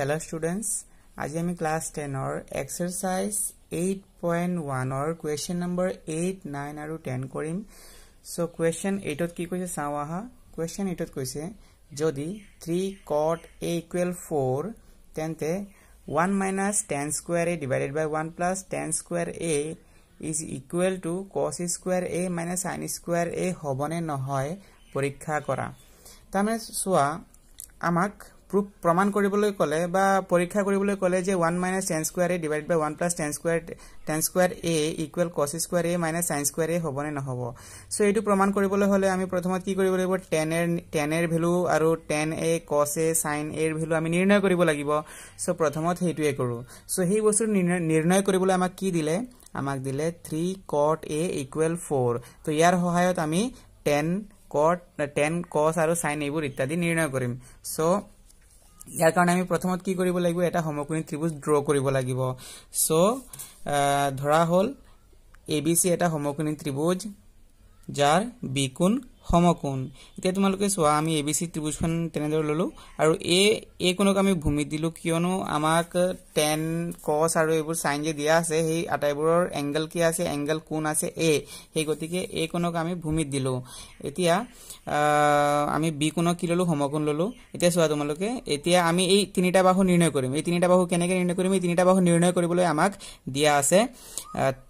hello' students আজি আমি class টেনৰ এক্সাৰচাইজ এইট পইণ্ট ওৱানৰ কুৱেশ্যন নম্বৰ এইট নাইন আৰু টেন কৰিম চ' কুৱেশ্যন এইটত কি কৈছে চাওঁ আহা কুৱেশ্যন এইটত কৈছে যদি three cot A equal four তেন্তে one minus tan square A divided by one plus tan square A is equal to cos square A minus sine square A হ'বনে নহয় পৰীক্ষা কৰা তাৰমানে চোৱা আমাক প্ৰুফ প্ৰমাণ কৰিবলৈ ক'লে বা পৰীক্ষা কৰিবলৈ ক'লে যে one minus tan square A divide by one plus tan square tan square A equal cos square A minus sine square A হ'বনে নহ'ব চ' এইটো প্ৰমাণ কৰিবলৈ হ'লে আমি প্ৰথমত কি কৰিব লাগিব টেন এৰ টেন এৰ ভেলু আৰু টেন এ কছ এ চাইন এৰ ভেলু আমি নিৰ্ণয় কৰিব লাগিব চ' প্ৰথমত সেইটোৱে কৰোঁ চ' সেই বস্তুটো নিৰ্ণয় কৰিবলৈ আমাক কি দিলে আমাক দিলে three cot A equal four ত' ইয়াৰ সহায়ত আমি টেন কট টেন কছ আৰু চাইন এইবোৰ ইত্যাদি নিৰ্ণয় কৰিম চ' ইয়াৰ কাৰণে আমি প্ৰথমত কি কৰিব লাগিব এটা সমকোণী ত্ৰিভুজ ড্ৰ কৰিব লাগিব চ' ধৰা হ'ল এ বি চি এটা সমকোণী ত্ৰিভুজ যাৰ বিকোণ সমকোণ এতিয়া তোমালোকে চোৱা আমি এ বি চি ত্ৰিভুজখন তেনেদৰে ললোঁ আৰু এ এ কোণক আমি ভূমিত দিলোঁ কিয়নো আমাক টেন কছ আৰু এইবোৰ চাইন যে দিয়া আছে সেই আটাইবোৰৰ এংগেল কি আছে এংগেল কোন আছে এ সেই গতিকে এ কোণক আমি ভূমিত দিলোঁ এতিয়া আমি বি কোণক কি ললোঁ সমকোণ ললোঁ এতিয়া চোৱা তোমালোকে এতিয়া আমি এই তিনিটা বাহু নিৰ্ণয় কৰিম এই তিনিটা বাহু কেনেকৈ নিৰ্ণয় কৰিম এই তিনিটা বাহু নিৰ্ণয় কৰিবলৈ আমাক দিয়া আছে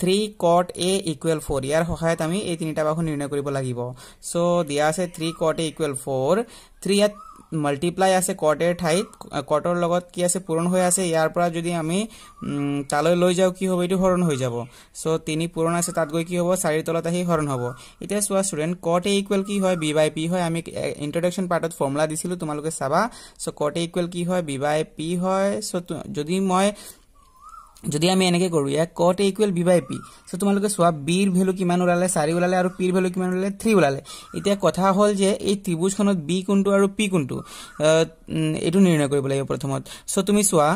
three cot A equal four ইয়াৰ সহায়ত আমি এই তিনিটা বাহু নিৰ্ণয় কৰিব লাগিব চ' দিয়া আছে থ্ৰী কোৱাৰ্টে ইকুৱেল ফ'ৰ থ্ৰী ইয়াত মাল্টিপ্লাই আছে কোৱাৰ্টেৰ ঠাইত কোৱাৰ্টৰ লগত কি আছে পূৰণ হৈ আছে ইয়াৰ পৰা যদি আমি তালৈ লৈ যাওঁ কি হ'ব এইটো হৰণ হৈ যাব চ' তিনি পূৰণ আছে তাত গৈ কি হ'ব চাৰিৰ তলত আহি হৰণ হ'ব এতিয়া চোৱা ষ্টুডেণ্ট কোৱাৰ্টে ইকুৱেল কি হয় বি বাই পি হয় আমি ইণ্ট্ৰডাকশ্যন পাৰ্টত ফৰ্মুলা দিছিলোঁ তোমালোকে চাবা চ' কোৱাৰ্টে ইকুৱেল কি হয় বি বাই পি হয় চ' যদি মই যদি আমি এনেকে কৰোঁ ইয়াক cot A equal B by P so' তোমালোকে চোৱা বিৰ ভেলু কিমান ওলালে চাৰি ওলালে আৰু পিৰ ভেলু কিমান ওলালে থ্ৰী ওলালে এতিয়া কথা হ'ল যে এই ত্ৰিভুজখনত বি কোনটো আৰু পি কোনটো এইটো নিৰ্ণয় কৰিব লাগিব প্ৰথমত চ' তুমি চোৱা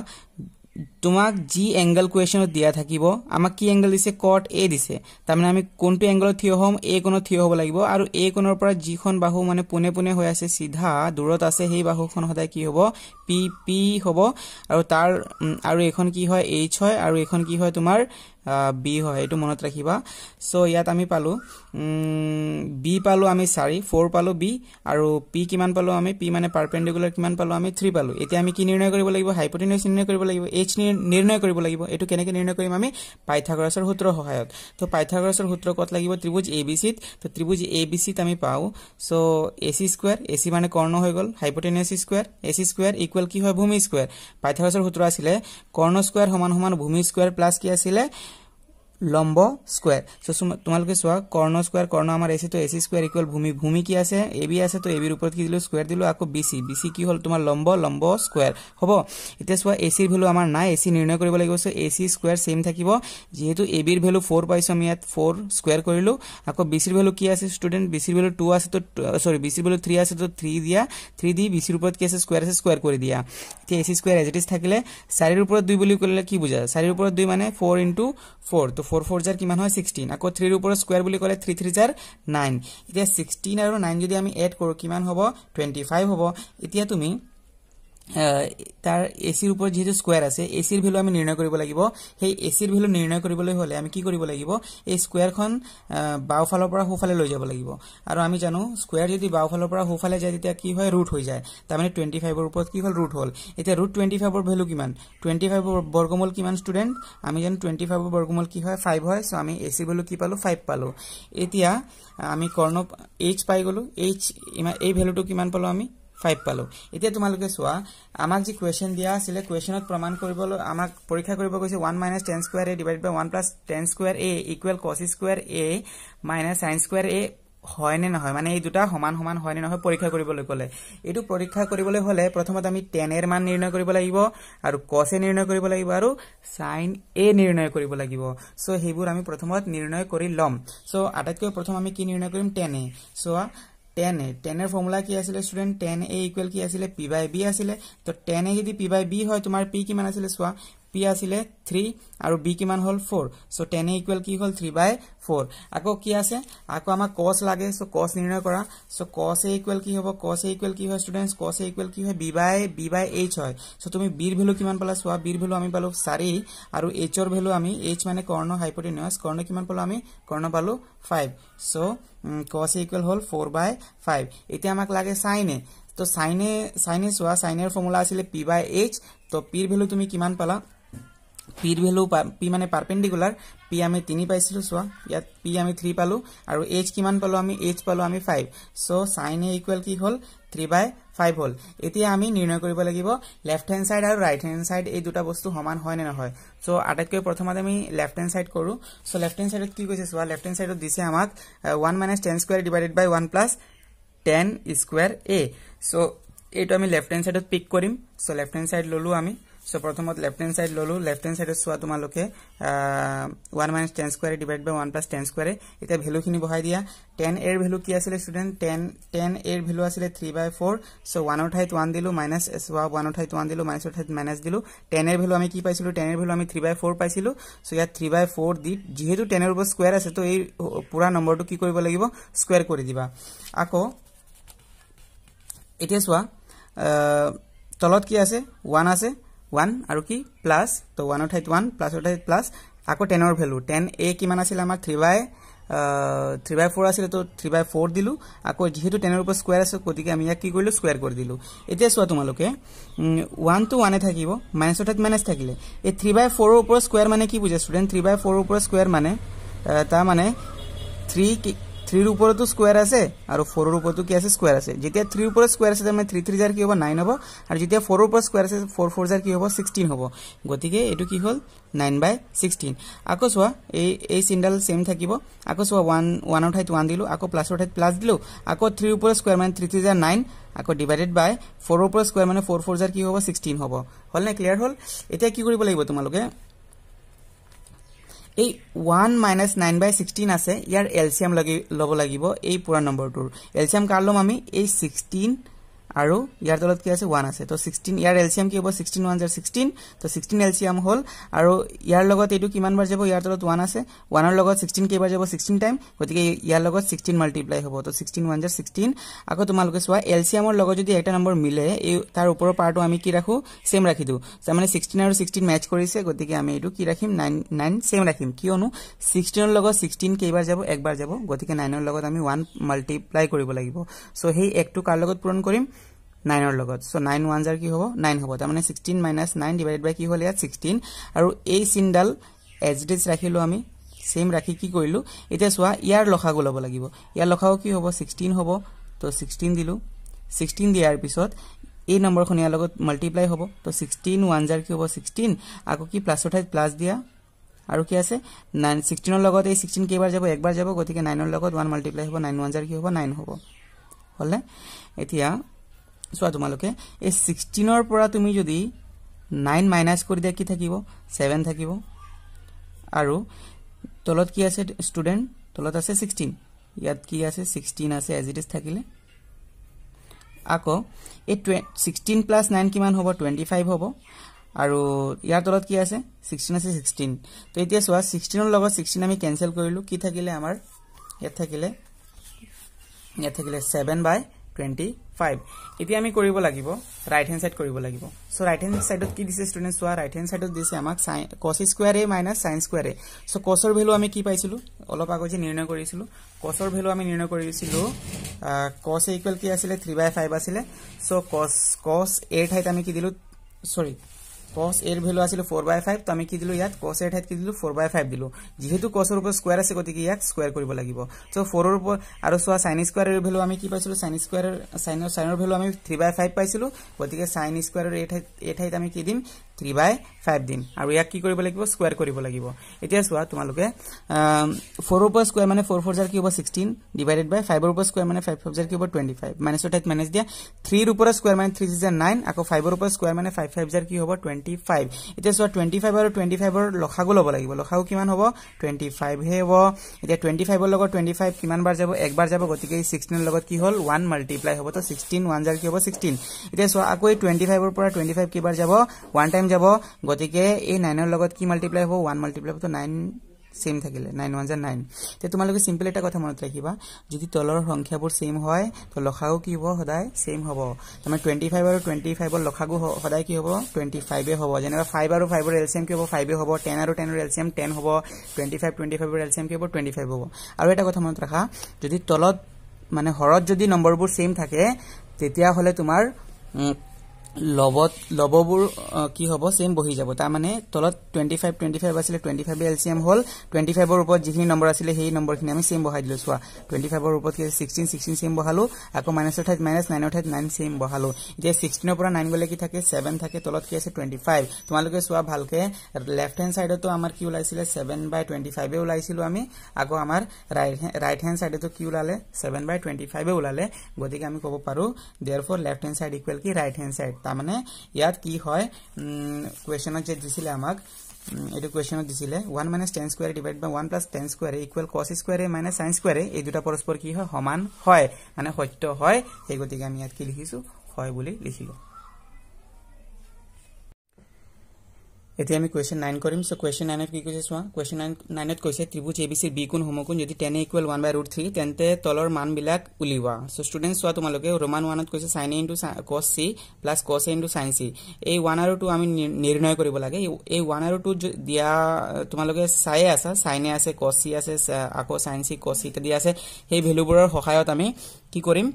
তোমাক যি এংগল কুৱেশ্যনত দিয়া থাকিব আমাক কি এংগল দিছে কট এ দিছে তাৰমানে আমি কোনটো এংগেলত থিয় হ'ম এ কোণত থিয় হ'ব লাগিব আৰু এ কোণৰ পৰা যিখন বাহু মানে পোনে পোনে হৈ আছে চিধা দূৰত আছে সেই বাহুখন সদায় কি হ'ব পি পি হ'ব আৰু তাৰ আৰু এইখন কি হয় এইচ হয় আৰু এইখন কি হয় তোমাৰ বি হয় এইটো মনত ৰাখিবা চ' ইয়াত আমি পালোঁ বি পালোঁ আমি চাৰি ফ'ৰ পালো বি আৰু পি কিমান পালোঁ আমি পি মানে পাৰ্পেণ্ডিকুলাৰ কিমান পালোঁ আমি থ্ৰী পালোঁ এতিয়া আমি কি নিৰ্ণয় কৰিব লাগিব হাইপটিনিয়াচ নিৰ্ণয় কৰিব লাগিব এইচ নিৰ্ণয় কৰিব লাগিব এইটো কেনেকৈ নিৰ্ণয় কৰিম আমি পাইথাগ্ৰাছৰ সূত্ৰৰ সহায়ত ত' পাইথাগ্ৰাছৰ সূত্ৰ ক'ত লাগিব ত্ৰিভুজ এ বি চিত ত্ৰিভুজ এ বি চিত আমি পাওঁ so' A C square A C মানে কৰ্ণ হৈ গ'ল hypotenuse square A C square equal কি হয় ভূমি স্কোৱাৰ পাইথাগ্ৰাছৰ সূত্ৰ আছিলে কৰ্ণ স্কোৱাৰ সমান সমান ভূমি স্কোৱাৰ প্লাছ কি আছিলে লম্ব স্কুয়ার সো তোমালকে সোয়া কর্ণ স্কুয়ার কর্ণ আমার এসে তো এসি স্কুয়ার ইকুয়াল ভূমি ভূমি কি আছে এবি আছে তো এবির উপর কি দিল স্কুয়ার দিল আকো বিসি বিসি কি হল তোমার লম্ব লম্ব স্কুয়ার হব এটা সোয়া এসির ভ্যালু আমার না এসি নির্ণয় করব লাগিব সো এসি স্কুয়ার সেম থাকিব যেহেতু এবির ভ্যালু 4 পাইছো আমি এত 4 স্কুয়ার করিলো আকো বিসির ভ্যালু কি আছে স্টুডেন্ট বিসির ভ্যালু 2 আছে তো সরি বিসির ভ্যালু 3 আছে তো 3 দিয়া 3 দি বিসির উপর কি আছে স্কুয়ার আছে স্কুয়ার করে দিয়া তে AC square as it is থাকিলে সারির উপর 2 বলি কইলে কি বুঝা সারির উপর 2 মানে 4 4 তো 4 ফ'ৰ ফ'ৰ জাৰ কিমান হয় ছিক্সটিন আকৌ থ্ৰীৰ ওপৰত স্কুৱাৰ বুলি ক'লে থ্ৰী থ্ৰী জাৰ নাইন এতিয়া ছিক্সটিন আৰু নাইন যদি আমি এড কৰোঁ কিমান হ'ব টুৱেণ্টি ফাইভ হ'ব এতিয়া তুমি তাৰ এ চিৰ ওপৰত যিহেতু স্কুৱাৰ আছে এ চিৰ ভেলু আমি নিৰ্ণয় কৰিব লাগিব সেই এ চিৰ ভেলু নিৰ্ণয় কৰিবলৈ হ'লে আমি কি কৰিব লাগিব এই স্কুৱেৰখন বাওঁফালৰ পৰা সোঁফালে লৈ যাব লাগিব আৰু আমি জানো স্কুৱেৰ যদি বাওঁফালৰ পৰা সোঁফালে যায় তেতিয়া কি হয় ৰুট হৈ যায় তাৰমানে টুৱেণ্টি ফাইভৰ ওপৰত কি হ'ল ৰুট হ'ল এতিয়া ৰুট টুৱেণ্টি ফাইভৰ ভেলু কিমান টুৱেণ্টি ফাইভৰ বৰ্গমূল কিমান ষ্টুডেণ্ট আমি জানো টুৱেণ্টি ফাইভৰ বৰ্গমূল কি হয় ফাইভ হয় চ' আমি এ চি ভেলু কি পালোঁ ফাইভ পালোঁ এতিয়া আমি কৰ্ণ এইচ পাই গ'লোঁ এইচ ইমান এই ভেলুটো কিমান পালোঁ আমি ফাইভ পালোঁ এতিয়া তোমালোকে চোৱা আমাক যি কুৱেশ্যন দিয়া আছিলে কুৱেশ্যনত প্ৰমাণ কৰিবলৈ আমাক পৰীক্ষা কৰিব কৈছে one minus tan square A divide by one plus tan square A equal cos square A minus sine square A হয় নে নহয় মানে এই দুটা সমান সমান হয় নে নহয় পৰীক্ষা কৰিবলৈ গ'লে এইটো পৰীক্ষা কৰিবলৈ হ'লে প্ৰথমতে আমি টেনৰ মান নিৰ্ণয় কৰিব লাগিব আৰু কছ এ নিৰ্ণয় কৰিব লাগিব আৰু চাইন এ নিৰ্ণয় কৰিব লাগিব চ' সেইবোৰ আমি প্ৰথমত নিৰ্ণয় কৰি ল'ম চ' আটাইতকৈ প্ৰথম আমি কি নিৰ্ণয় কৰিম tan A so' tan A tan এর ফর্মুলা কি আছে স্টুডেন্ট টেন এ ইকুয়াল কি আছে পি বাই বি আছে তো টেন এ যদি পি বাই বি হয় তোমার পি কি আছে চা পি আছিলে থ্ৰি আৰু বি কিমান হ'ল ফ'ৰ চ' টেন ইকুৱেল কি হ'ল থ্ৰী বাই ফ'ৰ আকৌ কি আছে আকৌ আমাক কচ লাগে চ' কচ নিৰ্ণয় কৰা চ' কচ এ ইকুৱেল কি হ'ব কচ এ ইকুৱেল কি হয় ষ্টুডেণ্টছ কচ এ ইকুৱেল কি হয় B by B by H হয় চ' তুমি বিৰ ভেলু কিমান পালা চোৱা বিৰ ভেলু আমি পালোঁ চাৰি আৰু এইচৰ ভেলু আমি এইচ মানে কৰ্ণ হাইপটি নিয়াজ কৰ্ণ কিমান পালোঁ আমি কৰ্ণ পালোঁ ফাইভ চ' কচ ইকুৱেল হ'ল ফ'ৰ বাই ফাইভ এতিয়া আমাক লাগে চাইনে তো চাইনে চাইনে চোৱা চাইনেৰ ফৰ্মুলা আছিলে পি বাই এইচ তো পিৰ ভেলু তুমি কিমান পালা পিৰ ভেলু পি মানে পাৰপেণ্ডিকুলাৰ পি আমি তিনি পাইছিলোঁ চোৱা ইয়াত পি আমি থ্ৰী পালোঁ আৰু এইচ কিমান পালোঁ আমি এইচ পালোঁ আমি five so' sine A equal কি হ'ল থ্ৰী বাই ফাইভ হ'ল এতিয়া আমি নিৰ্ণয় কৰিব লাগিব লেফ্ট হেণ্ড ছাইড আৰু ৰাইট হেণ্ড ছাইড এই দুটা বস্তু সমান হয় নে নহয় চ' আটাইতকৈ প্ৰথমতে আমি লেফ্ট হেণ্ড ছাইড কৰোঁ চ' লেফ্ট হেণ্ড ছাইডত কি কৈছে চোৱা লেফ্ট হেণ্ড ছাইডত দিছে আমাক one minus tan square divided by one plus tan square A so' এইটো আমি লেফ্ট হেণ্ড ছাইডত পিক কৰিম চ' লেফ্ট হেণ্ড ছাইড ল'লোঁ আমি সো প্রথম লেফট হেণ্ড সাইড ললো লেফট হেণ্ড সাইডত চা তোমালে one minus tan square A divide by one plus tan square A এটা ভ্যালু খিনি বহাই দিয়া টেন এর ভ্যালু কি আছে স্টুডেন্ট টেন টেন এর ভ্যালু আছে থ্রি বাই ফোর সো ওয়ানর ঠাইত ওয়ান দিল মাইনাস সোয়া ওয়ানর ঠাইত ওয়ান দিল মাইনাসর ঠাইত মাইনাস দিল টেনের ভ্যালু আমি কি পাইছিল টেনের ভ্যালু আমি থ্রি বাই ফোর পাইছিল সো ইয়াত থ্রি বাই ফোর দি যেহেতু টেনের উপর স্কোয়ার আছে তো এই পুরা নম্বরটা কি করব লাগবে স্কোয়ার করে দিবা আকো এটা চা তলত কি আছে ওয়ান আছে ওৱান আৰু কি প্লাছ তো ওৱানৰ ঠাইত ওৱান প্লাছৰ ঠাইত প্লাছ আকৌ টেনৰ ভেলু টেন এ কিমান আছিলে আমাৰ three by three by four আছিলে তো থ্ৰী বাই ফ'ৰ দিলোঁ আকৌ যিহেতু টেনৰ ওপৰত স্কুৱাৰ আছে গতিকে আমি ইয়াক কি কৰিলোঁ স্কুৱাৰ কৰি দিলোঁ এতিয়া চোৱা তোমালোকে ওৱান টু ওৱানে থাকিব মাইনাছৰ ঠাইত মাইনাছ থাকিলে এই থ্ৰী বাই ফ'ৰৰ ওপৰত স্কুৱাৰ মানে কি বুজে ষ্টুডেণ্ট থ্ৰী বাই ফ'ৰৰ ওপৰত স্কুৱাৰ মানে তাৰমানে থ্ৰী থ্ৰীৰ ওপৰতো স্কুৱাৰ আছে আৰু ফ'ৰৰ ওপৰতো কি আছে স্কুৱাৰ আছে যেতিয়া থ্ৰীৰ ওপৰত স্কুৱাৰ আছে তাৰমানে থ্ৰী থ্ৰী যাৰ কি হ'ব নাইন হ'ব আৰু যেতিয়া ফ'ৰৰ ওপৰত স্কুৱাৰ আছে ফ'ৰ ফ'ৰ যাৰ কি হ'ব ছিক্সটিন হ'ব গতিকে এইটো কি হ'ল নাইন বাই ছিক্সটিন আকৌ চোৱা এই এই চিনডাল ছেম থাকিব আকৌ চোৱা ওৱান ওৱানৰ ঠাইত ওৱান দিলোঁ আকৌ প্লাছৰ ঠাইত প্লাছ দিলোঁ আকৌ থ্ৰীৰ ওপৰত স্কুৱাৰ মানে থ্ৰী থ্ৰী যাৰ নাইন আকৌ ডিভাইডেড বাই ফ'ৰৰ ওপৰত স্কুৱাৰ মানে ফ'ৰ ফ'ৰ যাৰ কি হ'ব ছিক্সটিন হ'ব হ'লনে ক্লিয়াৰ হ'ল এই one minus nine by sixteen আছে ইয়াৰ এলচিয়াম লাগি ল'ব লাগিব এই পুৰা নম্বৰটোৰ এলচিয়াম কাৰ ল'ম আমি এই ছিক্সটিন আৰু ইয়াৰ তলত কি আছে ওৱান আছে তো ছিক্সটিন ইয়াৰ এলচিয়াম কি হ'ব ছিক্সটিন ওৱান জাৰ ছিক্সটিন তো ছিক্সটিন এলচিয়াম হ'ল আৰু ইয়াৰ লগত এইটো কিমান বাৰ যাব ইয়াৰ তলত ওৱান আছে ওৱানৰ লগত ছিক্সটিন কেইবাৰ যাব ছিক্সটিন টাইম গতিকে ইয়াৰ লগত ছিক্সটিন মাল্টিপ্লাই হ'ব তো ছিক্সটিন ওৱান জাৰ ছিক্সটিন আকৌ তোমালোকে চোৱা এলচিয়ামৰ লগত যদি এটা নম্বৰ মিলে এই তাৰ ওপৰৰ পাৰটো আমি কি ৰাখোঁ ছেম ৰাখি দিওঁ তাৰমানে ছিক্সটিন আৰু ছিক্সটিন মেচ কৰিছে গতিকে আমি এইটো কি ৰাখিম নাইন নাইন ছেম ৰাখিম কিয়নো ছিক্সটিনৰ লগত ছিক্সটিন কেইবাৰ যাব একবাৰ যাব গতিকে নাইনৰ লগত আমি ওৱান মাল্টিপ্লাই কৰিব লাগিব চ' সেই একটো কাৰ লগত পূৰণ কৰিম নাইনৰ লগত চ' নাইন ওৱান জাৰ কি হ'ব নাইন হ'ব তাৰমানে sixteen minus nine divided by কি হ'ল ইয়াত ছিক্সটিন আৰু এই চিনডাল এজ ডিজ ৰাখিলোঁ আমি ছেইম ৰাখি কি কৰিলোঁ এতিয়া চোৱা ইয়াৰ লখাগু ল'ব লাগিব ইয়াৰ লখাগু কি হ'ব ছিক্সটিন হ'ব তো ছিক্সটিন দিলোঁ ছিক্সটিন দিয়াৰ পিছত এই নম্বৰখন ইয়াৰ লগত মাল্টিপ্লাই হ'ব তো ছিক্সটিন ওৱান জাৰ কি হ'ব ছিক্সটিন আকৌ কি প্লাছৰ ঠাইত প্লাছ দিয়া আৰু কি আছে নাইন ছিক্সটিনৰ লগত এই ছিক্সটিন কেইবাৰ যাব একবাৰ যাব গতিকে নাইনৰ লগত ওৱান মাল্টিপ্লাই হ'ব নাইন ওৱান জাৰ কি হ'ব নাইন হ'ব হ'লনে এতিয়া চোৱা তোমালোকে এই ছিক্সটিনৰ পৰা তুমি যদি নাইন মাইনাছ কৰি দিয়া কি থাকিব ছেভেন থাকিব আৰু তলত কি আছে ষ্টুডেণ্ট তলত আছে ছিক্সটিন ইয়াত কি আছে ছিক্সটিন আছে এজ ইট ইজ থাকিলে আকৌ এই টুৱে ছিক্সটিন প্লাছ নাইন কিমান হ'ব টুৱেণ্টি ফাইভ হ'ব আৰু ইয়াৰ তলত কি আছে ছিক্সটিন আছে ছিক্সটিন তো এতিয়া চোৱা ছিক্সটিনৰ লগত ছিক্সটিন আমি কেঞ্চেল কৰিলোঁ কি থাকিলে আমাৰ ইয়াত থাকিলে ইয়াত থাকিলে ছেভেন বাই টুৱেণ্টি ফাইভ এতিয়া আমি কৰিব লাগিব ৰাইট হেণ্ড ছাইড কৰিব লাগিব চ' ৰাইট হেণ্ড ছাইডত কি দিছে ষ্টুডেণ্ট চোৱা ৰাইট হেণ্ড ছাইডত দিছে আমাক কছ স্কুৱাৰে মাইনাছ ছাইন্স স্কুৱাৰে চ' কছৰ ভেলু আমি কি পাইছিলোঁ অলপ আগত যে নিৰ্ণয় কৰিছিলোঁ কছৰ ভেলু আমি নিৰ্ণয় কৰিছিলোঁ কছ ইকুৱেল কি আছিলে থ্ৰী বাই ফাইভ আছিলে চ' কছ কছ এৰ ঠাইত আমি কি দিলোঁ চৰি কছ এর ভেলু আছিল ফোর বাই ফাইভ তো আমি কি দিল ইয়াত কছ এর ঠাইত কি দিল ফোর বাই ফাইভ দিল যেহেতু কছর উপর স্কোয়ার আছে গতি ইয়াক স্কোয়ার করব লাগিব সো ফোরর উপর আর চা সাইন স্কোয়ারের ভেলু আমি কি পাইছিল সাইন স্কোয়ারের সাইন সাইনর ভেলু আমি থ্রি বাই ফাইভ পাইছিল গতি সাইন স্কোয়ারের এই ঠাইত আমি কি দিম থ্ৰী বাই ফাইভ দিম আৰু ইয়াক কি কৰিব লাগিব স্কুৱাৰ কৰিব লাগিব এতিয়া চোৱা তোমালোকে ফ'ৰৰ পৰা স্কুৱাৰ মানে ফ'ৰ ফ'ৰ জাৰ কি হ'ব ছিক্সটিন ডিভাইডেড বাই ফাইভৰ পৰা স্কুৱাৰ মানে ফাইভ ফাইভ জাৰ কি হ'ব টুৱেণ্টি ফাইভ মাইনাচ ঠাইত মাইনাচ দিয়া থ্ৰীৰ পৰা স্কুৱাৰ মানে থ্ৰী জাৰ নাইন আকৌ ফাইভৰ পৰা স্কুৱাৰ মানে ফাইভ ফাইভ জাৰ কি হ'ব টুৱেণ্টি ফাইভ এতিয়া চোৱা টুৱেণ্টি ফাইভ আৰু টুৱেণ্টি ফাইভৰ লখাগো ল'ব লাগিব লখাগো কিমান হ'ব টুৱেণ্টি ফাইভহে হ'ব এতিয়া টুৱেণ্টি ফাইভৰ লগত টুৱেণ্টি ফাইভ কিমানবাৰ যাব একবাৰ যাব গতিকে ছিক্সটিনৰ লগত কি হ'ল ওৱান মাল্টিপ্লাই হ'ব তো ছিক্সটিন ওৱান জাৰ কি হ'ব ছিক্সটিন এতিয়া চোৱা আকৌ এই টুৱেণ্টি ফাইভৰ পৰা টুৱেণ্টি ফাইভ কিবাৰ যাব ওৱান যাব গতিকে এই নাইনৰ লগত কি মাল্টিপ্লাই হ'ব ওৱান মাল্টিপ্লাই হ'বতো নাইন ছেম থাকিলে নাইন ওৱান জাৰ নাইন তে তোমালোকে চিম্পল এটা কথা মনত ৰাখিবা যদি তলৰ সংখ্যাবোৰ ছেম হয় তো লখাগু কি হ'ব সদায় ছেম হ'ব তাৰমানে টুৱেণ্টি ফাইভ আৰু টুৱেণ্টি ফাইভৰ লখাগু সদায় কি হ'ব টুৱেণ্টি ফাইভেই হ'ব যেনেকৈ ফাইভ আৰু ফাইভৰ এলচিয়াম কি হ'ব ফাইভেই হ'ব টেন আৰু টেনৰ এলচিয়াম টেন হ'ব টুৱেণ্টি ফাইভ টুৱেণ্টি ফাইভৰ এলচিয়াম কি হ'ব টুৱেণ্টি ফাইভ হ'ব আৰু এটা কথা মনত ৰাখা যদি তলত মানে হৰত যদি নম্বৰবোৰ ছেম থাকে তেতিয়াহ'লে তোমাৰ লবত লববোৰ কি হ'ব চেম বহি যাব তাৰমানে তলত টুৱেণ্টি ফাইভ টুৱেণ্টি ফাইভ আছিলে টুৱেণ্টি ফাইভে এল চি এম হ'ল টুৱেণ্টি ফাইভৰ ওপৰত যিখিনি নম্বৰ আছিলে সেই নম্বৰখিনি আমি চেম বহাই দিলোঁ চোৱা টুৱেণ্টি ফাইভৰ ওপৰত কি ছিক্সটিন ছিক্সটিন চেম বহালোঁ আকৌ মাইনাছৰ ঠাইত মাইনাছ নাইনৰ ঠাইত নাইন চেম বহালোঁ এতিয়া ছিক্সটিনৰ পৰা নাইন গ'লে কি থাকে ছেভেন থাকে তলত কি আছে টুৱেণ্টি ফাইভ তোমালোকে চোৱা ভালকৈ লেফ্ট হেণ্ড ছাইডতো আমাৰ কি ওলাইছিলে ছেভেন বাই টুৱেণ্টি ফাইভে ওলাইছিলোঁ আমি আকৌ আমাৰ ৰাইট হেণ্ড ৰাইট হেণ্ড ছাইডতো কি ওলালে ছেভেন বাই টুৱেণ্টি ফাইভে ওলালে গতিকে আমি ক'ব পাৰোঁ therefore left hand side equal কি ৰাইট হেণ্ড ছাইড তাৰমানে ইয়াত কি হয় কুৱেশ্যনত যে দিছিলে আমাক এইটো কুৱেশ্যনত দিছিলে one minus tan square divide by one plus tan স্কুৱাৰে ইকুৱেল কছ স্কুৱাৰে মাইনাছ চাইন স্কুৱাৰে এই দুটা পৰস্পৰ কি হয় সমান হয় মানে সত্য হয় সেই গতিকে আমি ইয়াত কি লিখিছোঁ হয় বুলি লিখিলোঁ এতিয়া আমি কুৱেশ্যন নাইন কৰিম চ' কুৱেশ্যন নাইনত কি কৈছে চোৱা কুৱেশ্যন নাইন নাইনত কৈছে ত্ৰিভুজ এ বি চি বি কোন হোমকোণ যদি tan equal one by root three তেন্তে তলৰ মানবিলাক উলিওৱা চ' ষ্টুডেণ্ট চোৱা তোমালোকে ৰোমান ওৱানত কৈছে sine A into cos C plus cos A into sine C এই ওৱান আৰু টু আমি নিৰ্ণয় কৰিব লাগে এই ওৱান আৰু টু দিয়া তোমালোকে চায়ে আছা চাইনে আছে কছ চি আছে আকৌ চাইন চি কছ চি ইত্যাদি আছে সেই ভেলুবোৰৰ সহায়ত আমি কি কৰিম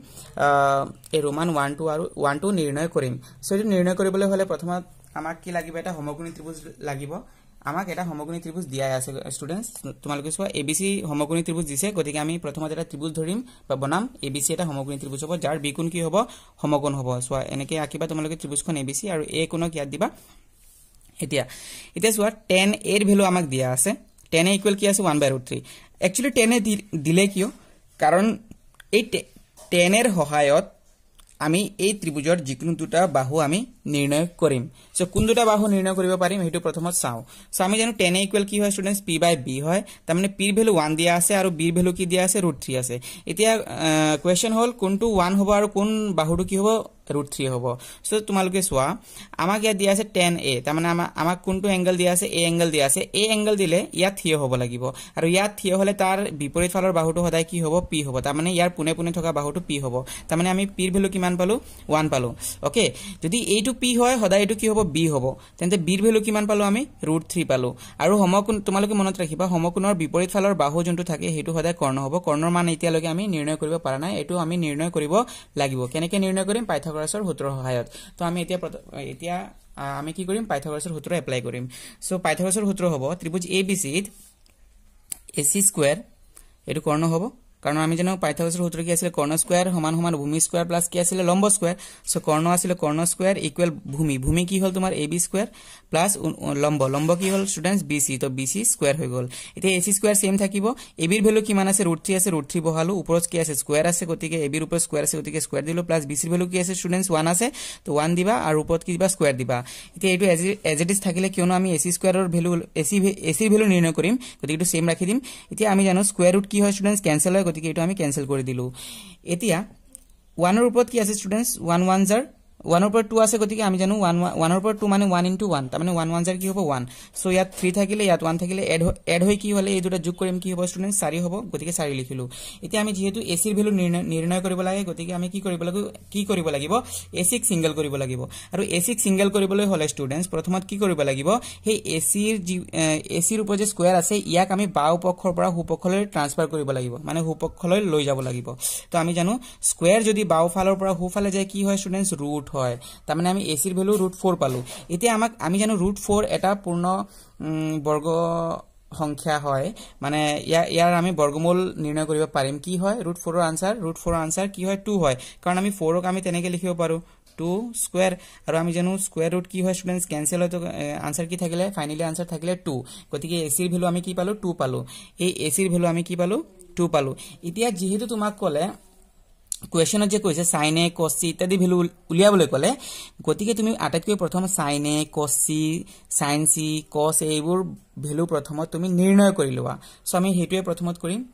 এই ৰোমান ওৱান টু আৰু ওৱান টু নিৰ্ণয় কৰিম চ' এইটো নিৰ্ণয় কৰিবলৈ হ'লে প্ৰথমত আমাক কি লাগিব এটা সমগুণী ত্ৰিভুজ লাগিব আমাক এটা সমগুণী ত্ৰিভুজ দিয়াই আছে ষ্টুডেণ্টছ তোমালোকে চোৱা এ বি চি সমগুণী ত্ৰিভুজ দিছে গতিকে আমি প্ৰথমতে এটা ত্ৰিভুজ ধৰিম বা বনাম এ বি চি এটা সমগুণী ত্ৰিভুজ হ'ব যাৰ বি কোন কি হ'ব সমগুণ হ'ব চোৱা এনেকৈ আঁকিবা তোমালোকে ত্ৰিভুজখন এ বি চি আৰু এ কোনক ইয়াত দিবা এতিয়া এতিয়া চোৱা টেন এৰ ভেলু আমাক দিয়া আছে টেন এ ইকুৱেল কি আছে one by root three actually tan A দিলে কিয় কাৰণ এই টেনৰ সহায়ত আমি এই ত্ৰিভুজৰ যিকোনো দুটা বাহু আমি নির্ণয় করিম সো কোন দুটা বাহু নির্ণয় করব প্রথম চাও সো আমি জানো টেনে ইকুয়াল কি হয় স্টুডেন্টস পি বাই বি হয় তার মানে পির ভ্যালু ওয়ান দিয়া আছে আর বির ভ্যালু কি দিয়া আছে রুট থ্রি আছে এতিয়া কোয়েশন হল কোন ওয়ান হব আর কোন বাহুটো কি হব রুট থ্রি হব সো তোমালে চা আমাক ইয়াত দিয়া আছে টেন এ তার মানে আমার কোন এঙ্গেল দিয়া আছে এ এঙ্গেল দিয়া আছে এ এঙ্গেল দিলে ইয়াত থিয় হব লাগিব আর ইয়াত থিয় হলে তার বিপরীত ফালের বাহুটো সদায় কি হব পি হব তার মানে ইয়ার পোনে পোনে থাকা বাহুটো পি হব তার মানে আমি পির ভ্যালু কিমান পালো ওয়ান পালো ওকে যদি এইটো পি হয় সদায় এইটো কি হ'ব বি হ'ব তেন্তে বিৰ ভেলু কিমান পালো আমি ৰুট থ্ৰী পালো আৰু সমকোণ তোমালোকে মনত ৰাখিবা সমকোণৰ বিপৰীত ফালৰ বাহু যোনটো থাকে সেইটো সদায় কৰ্ণ হ'ব কৰ্ণৰ মান এতিয়ালৈকে আমি নিৰ্ণয় কৰিব পৰা নাই এইটো আমি নিৰ্ণয় কৰিব লাগিব কেনেকে নিৰ্ণয় কৰিম পাইথগ্ৰাছৰ সূত্ৰৰ সহায়ত তো আমি এতিয়া এতিয়া আমি কি কৰিম পাইথগ্ৰাছৰ সূত্ৰ এপ্লাই কৰিম চ' পাইথগ্ৰাছৰ সূত্ৰ হ'ব ত্ৰিভুজ এ বি চিত এ চি স্কুৱেৰ এইটো কৰ্ণ হ'ব কাৰণ আমি জানো পাইথাগছৰ সূত্ৰ কি আছিলে কৰ্ণ স্কুৱাৰ সমান সমান ভূমি স্কুৱাৰ প্লাছ কি আছিলে লম্ব স্কুৱাৰ চ' কৰ্ণ আছিলে কৰ্ণ স্কুৱাৰ ইকুৱেল ভূমি ভূমি কি হ'ল তোমাৰ এ বি স্কুৱাৰ প্লাছ লম্ব লম্ব কি হ'ল ষ্টুডেণ্ট বি চি ত' বি চি স্কুৱাৰ হৈ গ'ল এতিয়া এ চি স্কুৱাৰ চেম থাকিব এ বিৰ ভেলু কিমান আছে ৰুট থ্ৰী আছে ৰুট থ্ৰী বহালো ওপৰত কি আছে স্কুৱাৰ আছে গতিকে এ বিৰ ওপৰত স্কুৱাৰ আছে গতিকে স্কুৱাৰ দিলোঁ প্লাছ বি চিৰ ভেলু কি আছে ষ্টুডেণ্টছ ওৱান আছে ত' ওৱান দিবা আৰু ওপৰত কি দিবা স্কুৱাৰ দিবা এতিয়া এইটো এজ এজ থাকিলে কিয়নো আমি এ চি স্কুৱাৰৰ ভেলু এ চি এ চিৰ ভেলু নিৰ্ণয় কৰিম গতিকে এইটো চেম ৰাখি দিম এতিয়া আমি জানো স্কুৱাৰ ৰুট কি হয় ষ্টুডেণ্টছ কেঞ্চেল হয় গতিকে এইটো আমি কেনচেল কৰি দিলোঁ এতিয়া ওৱানৰ ওপৰত কি আছে ষ্টুডেণ্টছ ওৱান ওৱান জাৰ ওৱানৰ পৰা টু আছে গতিকে আমি জানো ওৱান ওৱানৰ পৰা টু মানে ওৱান ইন টু ওৱান তাৰমানে ওৱান ওৱান জাৰ কি হ'ব ওৱান চ' ইয়াত থ্ৰী থাকিলে ইয়াত ওৱান থাকিলে এড এড হৈ কি হ'লে এই দুটা যোগ কৰিম কি হ'ব ষ্টুডেণ্ট চাৰি হ'ব গতিকে চাৰি লিখিলোঁ এতিয়া আমি যিহেতু এ চিৰ ভেলু নিৰ্ণয় কৰিব লাগে গতিকে আমি কি কৰিব লাগিব কি কৰিব লাগিব এ চিক ছিংগল কৰিব লাগিব আৰু এ চিক ছিংগল কৰিবলৈ হ'লে ষ্টুডেণ্টছ প্ৰথমত কি কৰিব লাগিব সেই এ চিৰ যি এ চিৰ ওপৰত যে স্কুৱেৰ আছে ইয়াক আমি বাও পক্ষৰ পৰা সুপক্ষলৈ ট্ৰান্সফাৰ কৰিব লাগিব মানে সুপক্ষলৈ লৈ যাব লাগিব তো আমি জানো স্কুৱেৰ যদি বাওঁফালৰ পৰা সোঁফালে যায় কি হয় ষ্টুডেণ্টছ ৰুট আউট হয় তাৰমানে আমি এচিৰ ভেলু ৰুট ফ'ৰ পালোঁ এতিয়া আমাক আমি জানো ৰুট ফ'ৰ এটা পূৰ্ণ বৰ্গ সংখ্যা হয় মানে ইয়াৰ ইয়াৰ আমি বৰ্গমূল নিৰ্ণয় কৰিব পাৰিম কি হয় ৰুট ফ'ৰৰ আনচাৰ ৰুট ফ'ৰৰ আনচাৰ কি হয় টু হয় কাৰণ আমি ফ'ৰক আমি তেনেকৈ লিখিব পাৰোঁ টু স্কুৱেৰ আৰু আমি জানো স্কুৱেৰ ৰুট কি হয় ষ্টুডেণ্টছ কেঞ্চেল হয় আনচাৰ কি থাকিলে ফাইনেলি আনচাৰ থাকিলে টু গতিকে এ চিৰ ভেলু আমি কি পালোঁ টু পালোঁ এই এ চিৰ ভেলু আমি কি পালোঁ টু পালোঁ এতিয়া যিহেতু তোমাক ক'লে क्वेश्चन जे कैसे सैने कसी इत्यादि भेल्यू उलियबले कले गए तुम आटक प्रथम सैने कसी सैनसी कस यूर भेल्यू प्रथम तुम निर्णय कर ला सो आम सीटे प्रथम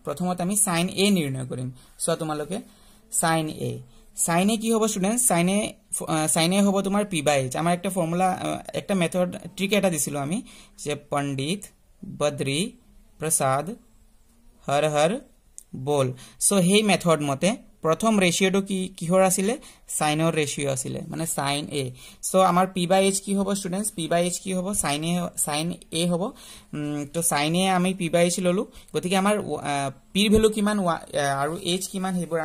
प्रथम सैन ए निर्णय करम सो तुम लोग सैन ए सैने कि हम स्टूडेंट सैने सैने हम तुम पी बच आम एक फर्मुला एक मेथड ट्रिक एट दिल पंडित बद्री प्रसाद हर हर बोल सो so, हे मेथड मते প্ৰথম ৰেচিঅ'টো কি কিহৰ আছিলে সাইনর রেশিও আসলে মানে সাইন এ সো আমার পি বাই এইচ কি হব স্টুডেন্টস পি বাই এইচ কি হব সাইন এ সাইন এ হব তো সাইন এ আমি পি বাই এইচ ললো গতি আমার পির ভ্যালু কি আর এইচ কি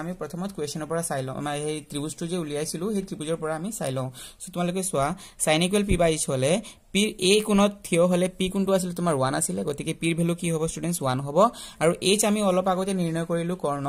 আমি প্রথম কুয়েশনের চাই লাই ত্রিভুজটা যে উলিয়াইছিল সেই ত্রিভুজের আমি চাই লো সো তোমালে চা sine equal P by H হলে পি এ কোণত থিয় হলে পি কোনটো আছিল তোমার ওয়ান আসলে গতি পির ভ্যালু কি হব স্টুডেন্টস ওয়ান হব আর এইচ আমি অল্প আগতে নির্ণয় করলো কর্ণ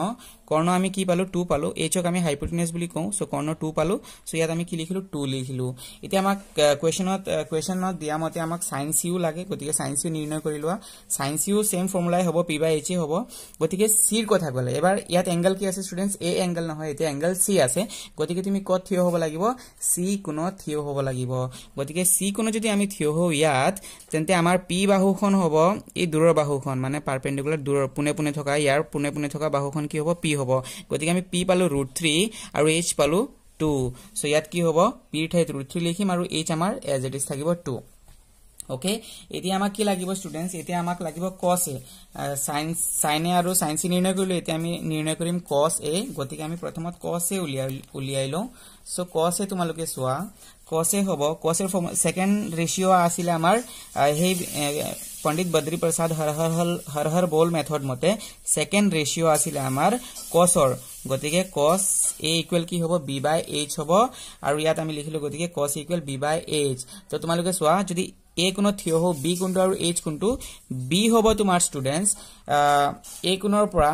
কর্ণ আমি কি পালো টু পালো এইচক আমি হাইপোটিনেস বলে কোম সো পৰ্ণ টু পালোঁ চ' ইয়াত আমি কি লিখিলোঁ টু লিখিলোঁ এতিয়া আমাক কুৱেশ্যনত কুৱেশ্যনত দিয়া মতে আমাক চাইন চিও লাগে গতিকে চাইন চিও নিৰ্ণয় কৰি লোৱা চাইন চিও ছেম ফৰ্মুলাই হ'ব পি বাই এইচে হ'ব গতিকে চিৰ কথা ক'লে এবাৰ ইয়াত এংগল কি আছে ষ্টুডেণ্টছ এ এংগল নহয় এতিয়া এংগল চি আছে গতিকে তুমি ক'ত থিয় হ'ব লাগিব চি কোণত থিয় হ'ব লাগিব গতিকে চি কোণত যদি আমি থিয় হওঁ ইয়াত তেন্তে আমাৰ পি বাহুখন হ'ব এই দূৰৰ বাহুখন মানে পাৰ্পেণ্ডিকুলাৰ দূৰৰ পোনে পোনে থকা ইয়াৰ পোনে পোনে থকা বাহুখন কি হ'ব পি হ'ব গতিকে আমি পি পালোঁ ৰুট থ্ৰী আৰু এইচ পালোঁ টু চ' ইয়াত কি হ'ব পিৰ ঠাইত ৰুট থ্ৰী লিখিম আৰু এইচ আমাৰ এজ এট ইজ থাকিব টু অ'কে এতিয়া আমাক কি লাগিব ষ্টুডেণ্টছ এতিয়া আমাক লাগিব কছ এ চাইন্স চাইনে আৰু চাইন্সি নিৰ্ণয় কৰিলোঁ এতিয়া আমি নিৰ্ণয় কৰিম কছ এ গতিকে আমি প্ৰথমত কছ এ উলিয়াই উলিয়াই লওঁ চ' কছ এ তোমালোকে চোৱা কছ এ হ'ব কছ ৰেচিঅ' আছিলে আমাৰ সেই পণ্ডিত বদ্ৰী প্ৰসাদ হৰ হৰ হৰ হৰ বল মেথড মতে ছেকেণ্ড ৰেচিঅ' আছিলে আমাৰ কছৰ গতিকে কছ এ ইকুৱেল কি হ'ব বি বাই এইচ হ'ব আৰু ইয়াত আমি লিখিলোঁ গতিকে cos equal B by H ত' তোমালোকে চোৱা যদি এ কোণত থিয় হওঁ বি কোনটো আৰু এইচ কোনটো বি হ'ব তোমাৰ ষ্টুডেণ্টছ এ কোণৰ পৰা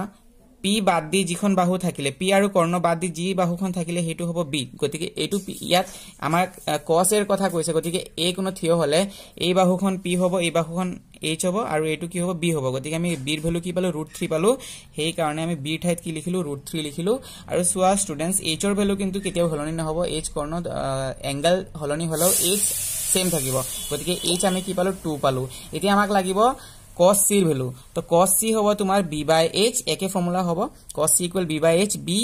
পি বাদ দি যিখন বাহু থাকিলে পি আৰু কৰ্ণ বাদ দি যি বাহুখন থাকিলে সেইটো হ'ব বি গতিকে এইটো ইয়াত আমাৰ কছ এৰ কথা কৈছে গতিকে এ কোনো থিয় হ'লে এই বাহুখন পি হ'ব এই বাহুখন এইচ হ'ব আৰু এইটো কি হ'ব বি হ'ব গতিকে আমি বিৰ ভেলু কি পালোঁ ৰুট থ্ৰী পালোঁ সেইকাৰণে আমি বিৰ ঠাইত কি লিখিলোঁ ৰুট থ্ৰী লিখিলোঁ আৰু চোৱা ষ্টুডেণ্টছ এইচৰ ভেলু কিন্তু কেতিয়াও সলনি নহ'ব এইচ কৰ্ণত এংগেল সলনি হ'লেও এইচ ছেম থাকিব গতিকে এইচ আমি কি পালোঁ টু পালোঁ এতিয়া আমাক লাগিব কছ চিৰ ভেলু তো কছ চি হ'ব তোমাৰ বি বাই এইচ একে ফৰ্মুলা হ'ব cos C equal B by H B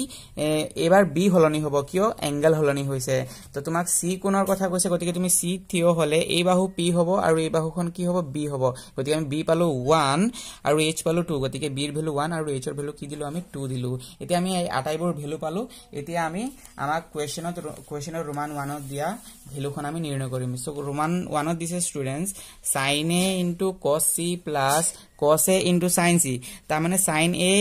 এইবাৰ বি সলনি হ'ব কিয় এংগেল সলনি হৈছে তো তোমাক চি কোণৰ কথা কৈছে গতিকে তুমি চি থিয় হ'লে এই বাহু পি হ'ব আৰু এই বাহুখন কি হ'ব বি হ'ব গতিকে আমি বি পালোঁ ওৱান আৰু এইচ পালোঁ টু গতিকে বিৰ ভেলু ওৱান আৰু এইচৰ ভেলু কি দিলোঁ আমি টু দিলোঁ এতিয়া আমি এই আটাইবোৰ ভেলু পালোঁ এতিয়া আমি আমাক কুৱেশ্যনত কুৱেশ্যনত ৰোমান ওৱানত দিয়া ভেলুখন আমি নিৰ্ণয় কৰিম চ' ৰোমান ওৱানত দিছে ষ্টুডেণ্টছ চাইন এ কছ C plus plus cos A into sine C তাৰমানে চাইন এ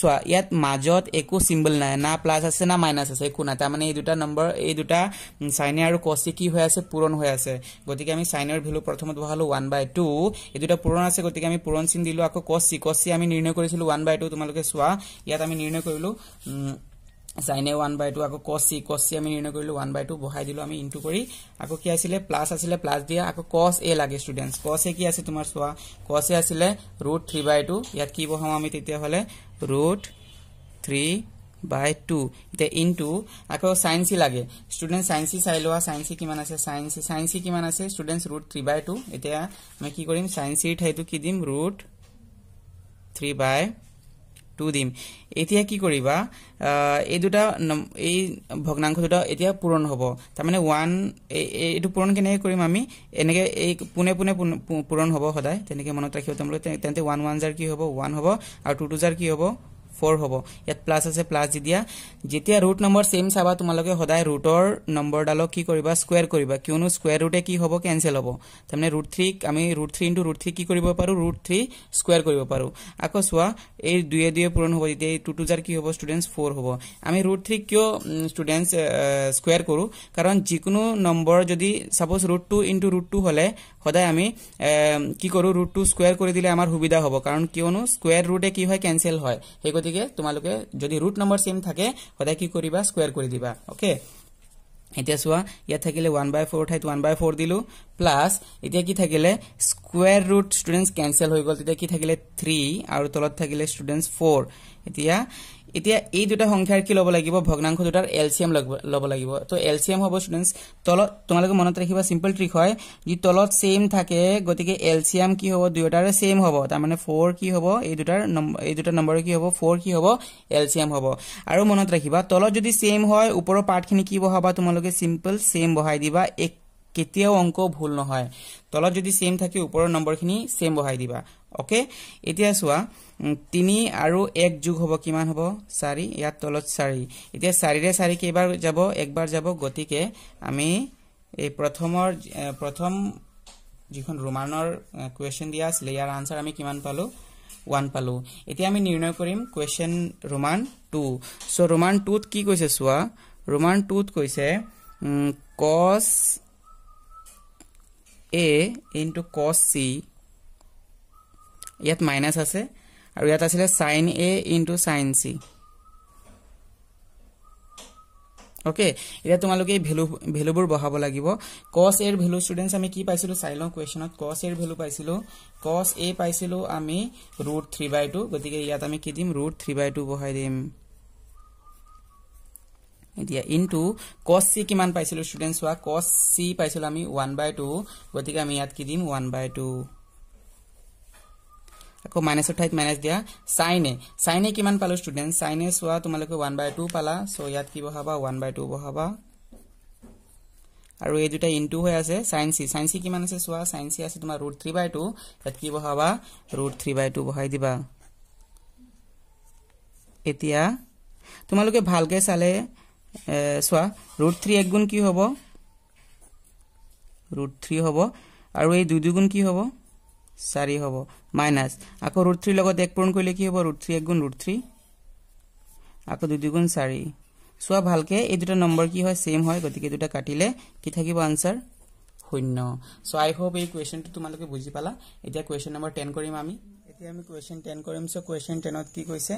চোৱা ইয়াত মাজত একো চিম্বল নাই না প্লাছ আছে না মাইনাছ আছে একো নাই তাৰমানে এই দুটা নম্বৰ এই দুটা চাইনে আৰু কছে কি হৈ আছে পূৰণ হৈ আছে গতিকে আমি চাইনৰ ভেলু প্ৰথমত বহালোঁ ওৱান বাই টু এই দুটা পূৰণ আছে গতিকে আমি পূৰণ চিন দিলোঁ আকৌ কছ চি কছ চি আমি নিৰ্ণয় কৰিছিলোঁ ওৱান বাই টু তোমালোকে চোৱা ইয়াত আমি নিৰ্ণয় কৰিলোঁ sine A one by two আকৌ কচ চি কচ চি আমি নিৰ্ণয় কৰিলোঁ ওৱান বাই টু বহাই দিলোঁ আমি ইনটু কৰি আকৌ কি আছিলে প্লাছ আছিলে প্লাছ দিয়া আকৌ কচ এ লাগে ষ্টুডেণ্টছ কচ এ কি আছে তোমাৰ চোৱা কচ এ আছিলে ৰুট থ্ৰী বাই টু ইয়াত কি বহাওঁ আমি তেতিয়াহ'লে ৰুট থ্ৰী বাই টু এতিয়া ইনটু আকৌ চাইন চি লাগে ষ্টুডেণ্ট চাইন চি চাই লোৱা চাইন চি কিমান আছে চাইন চি চাইন চি কিমান আছে students root three by two এতিয়া আমি কি কৰিম চাইন ঠাইটো কি দিম ৰুট থ্ৰী বাই টু দিম এতিয়া কি কৰিবা এই দুটা এই ভগ্নাংশ দুটা এতিয়া পূৰণ হ'ব তাৰমানে ওৱান এইটো পূৰণ কেনেকৈ কৰিম আমি এনেকৈ এই পোনে পোনে পূৰণ হ'ব সদায় তেনেকৈ মনত ৰাখিব তেওঁলোকে তেন্তে ওৱান ওৱান জাৰ কি হ'ব ওৱান হ'ব আৰু টু টু জাৰ কি হ'ব फोर हम इतना प्लास आज प्लास दिया रूट नम्बर सेम सबा तुम लोग सदा रूटर नम्बर डालों की स्कुर करा क्यों स्कुर रूटे कि हम केसल हम तमें रूट थ्री आम root three into root three कि पारो रूट थ्री स्कुर करो आको चुना दुए दुए पूरण हम टू टू जार कि हम स्टूडेंट फोर हम आम रूट थ्री क्यों स्टूडेंट स्कुर करूँ कारण जिको नम्बर जो suppose root two into root two हमें সদায় আমি কি কৰো ৰুট টু স্কুৱেৰ কৰি দিলে আমাৰ সুবিধা হ'ব কাৰণ কিয়নো স্কুৱেৰ ৰুটে কি হয় কেঞ্চেল হয় সেই গতিকে তোমালোকে যদি ৰুট নম্বৰ চেম থাকে সদায় কি কৰিবা স্কুৱেৰ কৰি দিবা অকে এতিয়া চোৱা ইয়াত থাকিলে ওৱান বাই ফ'ৰ ঠাইত ওৱান বাই ফ'ৰ দিলো প্লাছ এতিয়া কি থাকিলে স্কুৱেৰ ৰুট ষ্টুডেণ্টছ কেঞ্চেল হৈ গ'ল তেতিয়া কি থাকিলে থ্ৰী আৰু তলত থাকিলে ষ্টুডেণ্টছ ফ'ৰ এতিয়া এতিয়া এই দুটা সংখ্যাৰ কি ল'ব লাগিব ভগ্নাংশ দুটাৰ এলচিয়াম ল'ব লাগিব তো এলচিয়াম হ'ব ষ্টুডেণ্টছ তলত তোমালোকে মনত ৰাখিবা চিম্পল ট্ৰিক হয় যি তলত ছেইম থাকে গতিকে এলচিয়াম কি হ'ব দুয়োটাৰে ছেইম হ'ব তাৰমানে ফ'ৰ কি হ'ব এই দুটাৰ এই দুটা নম্বৰ কি হ'ব ফ'ৰ কি হ'ব এলচিয়াম হ'ব আৰু মনত ৰাখিবা তলত যদি চেম হয় ওপৰৰ পাৰ্টখিনি কি বহাবা তোমালোকে চিম্পল ছেইম বহাই দিবা কেতিয়াও অংক ভুল নহয় তলত যদি ছেম থাকে ওপৰৰ নম্বৰখিনি ছেম বহাই দিবা অ'কে এতিয়া চোৱা তিনি আৰু এক যোগ হ'ব কিমান হ'ব চাৰি ইয়াত তলত চাৰি এতিয়া চাৰিৰে চাৰি কেইবাৰ যাব একবাৰ যাব গতিকে আমি এই প্ৰথমৰ প্ৰথম যিখন ৰোমানৰ কুৱেশ্যন দিয়া আছিলে ইয়াৰ আনচাৰ আমি কিমান পালোঁ ওৱান পালোঁ এতিয়া আমি নিৰ্ণয় কৰিম question Roman two so' Roman টুত কি কৈছে চোৱা ৰোমান টুত কৈছে কছ ए इंटु कस सी इतना माइनास आत सन ए इंटु सन सी ओके इतना तुम लोग भेलू भेलूब बढ़ा लगे कस एर भेलू स्टूडेंट्स कि पासी चाह क्वेश्चन कस एर भेलू पासी कस ए पासी रुट थ्री बु गए इतना कि दूम रुट थ्री बु बढ़ाई এতিয়া ইনটু কস সি কিমান পাইছিলোঁ ষ্টুডেণ্ট চোৱা কস সি পাইছিলোঁ আমি ওৱান বাই গতিকে আমি ইয়াত কি দিম ওৱান বাই টু আকৌ মাইনাছৰ ঠাইত মাইনাছ দিয়া চাইনে চাইনে কিমান পালোঁ ষ্টুডেণ্ট চাইনে চোৱা তোমালোকে ওৱান বাই পালা চ' ইয়াত কি বহাবা ওৱান বাই বহাবা আৰু এই দুটা ইনটু হৈ আছে চাইন্সি চাইন্সি কিমান আছে চোৱা চাইন্সি আছে তোমাৰ ৰুট থ্ৰী বাই টু ইয়াত কি বহাবা ৰুট থ্ৰী বাই টু বহাই দিবা এতিয়া তোমালোকে ভালকে চালে চোৱা ৰুট থ্ৰী এক গুণ কি হ'ব ৰুট থ্ৰী হ'ব আৰু এই দুই দুগুণ কি হ'ব চাৰি হ'ব মাইনাছ আকৌ ৰুট থ্ৰীৰ লগত এক পূৰণ কৰিলে কি হ'ব ৰুট থ্ৰী এক গুণ ৰুট থ্ৰী আকৌ দুই দুগুণ চাৰি চোৱা ভালকৈ এই দুটা নম্বৰ কি হয় ছেইম হয় গতিকে দুটা কাটিলে কি থাকিব আনচাৰ শূন্য চ' আই হোপ এই কুৱেশ্যনটো তোমালোকে বুজি পালা এতিয়া কুৱেশ্যন নম্বৰ টেন কৰিম আমি আমি কুৱেশ্যন টেন কৰিম চ' কুৱেশ্যন টেনত কি কৈছে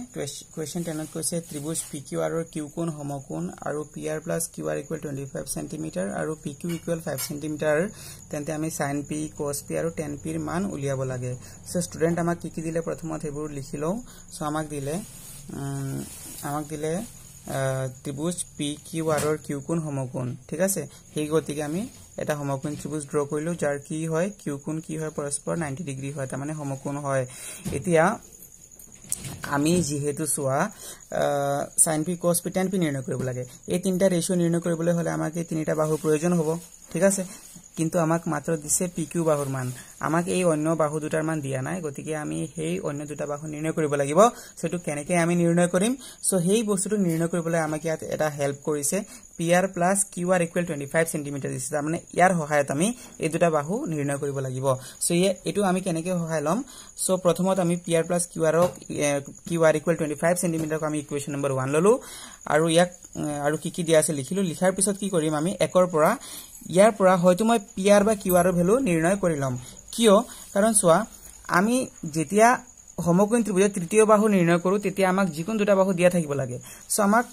কুৱেশ্যন টেনত কৈছে ত্ৰিভুজ পি কিউ আৰৰ কিউ কোণ সমকোণ আৰু P R plus Q R equal twenty five centimetre আৰু P Q equal five centimetre তেন্তে আমি চাইন পি কছ পি আৰু টেন পিৰ মান উলিয়াব লাগে চ' ষ্টুডেণ্ট আমাক কি কি দিলে প্ৰথমত সেইবোৰ লিখি লওঁ চ' আমাক দিলে আমাক দিলে ত্ৰিভুজ পি কিউ আৰৰ কিউ কোণ সমকোণ ঠিক আছে সেই গতিকে আমি এটা সমকোণ ত্ৰিভুজ ড্ৰ কৰিলোঁ যাৰ কি হয় কিউ কোণ কি হয় পৰস্পৰ নাইণ্টি ডিগ্ৰী হয় তাৰমানে সমকোণ হয় এতিয়া আমি যিহেতু চোৱা sine P cos P tan P নিৰ্ণয় কৰিব লাগে এই তিনিটা ৰেচিঅ' নিৰ্ণয় কৰিবলৈ হ'লে আমাক এই তিনিটা বাহুৰ প্ৰয়োজন হ'ব কিন্তু আমাক মাত্ৰ দিছে পি কিউ বাহুৰ মান আমাক এই অন্য বাহু দুটাৰ মান দিয়া নাই গতিকে আমি সেই অন্য দুটা বাহু নিৰ্ণয় কৰিব লাগিব চ' সেইটো কেনেকৈ আমি নিৰ্ণয় কৰিম চ' সেই বস্তুটো নিৰ্ণয় কৰিবলৈ আমাক ইয়াত এটা হেল্প কৰিছে P R plus Q R equal twenty five centimetre দিছে তাৰমানে ইয়াৰ সহায়ত আমি এই দুটা বাহু নিৰ্ণয় কৰিব লাগিব চ' এইটো আমি কেনেকৈ সহায় ল'ম চ' প্ৰথমত আমি পি আৰ প্লাছ কিউ আৰক Q R equal twenty five চেণ্টিমিটাৰক আমি ইকুৱেশ্যন নম্বৰ ওৱান ল'লোঁ আৰু ইয়াক আৰু কি কি দিয়া আছে লিখিলোঁ লিখাৰ পিছত কি কৰিম আমি একৰ পৰা ইয়াৰ পৰা হয়তো মই পি আৰ বা কিউ আৰৰ ভেলু নিৰ্ণয় কৰি ল'ম কিয় কাৰণ চোৱা আমি যেতিয়া সমকোণ ত্ৰিভুজত তৃতীয় বাহু নিৰ্ণয় কৰোঁ তেতিয়া আমাক যিকোনো দুটা বাহু দিয়া থাকিব লাগে চ' আমাক